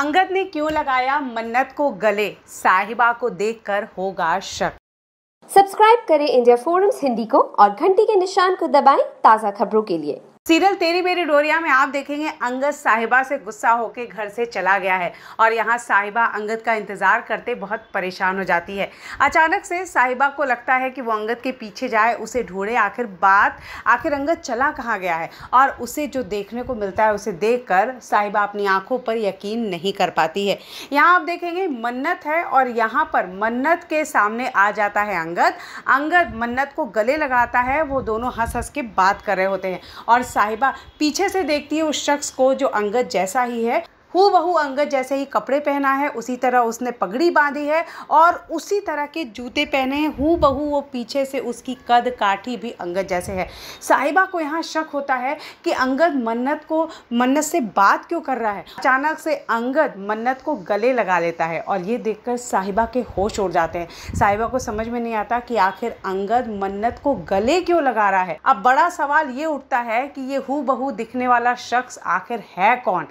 अंगद ने क्यों लगाया मन्नत को गले साहिबा को देखकर होगा शक सब्सक्राइब करें इंडिया फोरम्स हिंदी को और घंटी के निशान को दबाएं ताज़ा खबरों के लिए सीरियल तेरी मेरी डोरिया में आप देखेंगे अंगद साहिबा से गुस्सा होकर घर से चला गया है और यहाँ साहिबा अंगद का इंतज़ार करते बहुत परेशान हो जाती है अचानक से साहिबा को लगता है कि वो अंगद के पीछे जाए उसे ढूंढे आखिर बात आखिर अंगद चला कहाँ गया है और उसे जो देखने को मिलता है उसे देख कर साहिबा अपनी आँखों पर यकीन नहीं कर पाती है यहाँ आप देखेंगे मन्नत है और यहाँ पर मन्नत के सामने आ जाता है अंगद अंगद मन्नत को गले लगाता है वो दोनों हंस हंस के बात कर रहे होते हैं और साहिबा पीछे से देखती है उस शख्स को जो अंगद जैसा ही है हु बहू अंगद जैसे ही कपड़े पहना है उसी तरह उसने पगड़ी बांधी है और उसी तरह के जूते पहने हैं हु बहू वो पीछे से उसकी कद काठी भी अंगद जैसे है साहिबा को यहाँ शक होता है कि अंगद मन्नत को मन्नत से बात क्यों कर रहा है अचानक से अंगद मन्नत को गले लगा लेता है और ये देखकर साहिबा के होश उड़ जाते हैं साहिबा को समझ में नहीं आता कि आखिर अंगद मन्नत को गले क्यों लगा रहा है अब बड़ा सवाल ये उठता है कि ये हु बहू दिखने वाला शख्स आखिर है कौन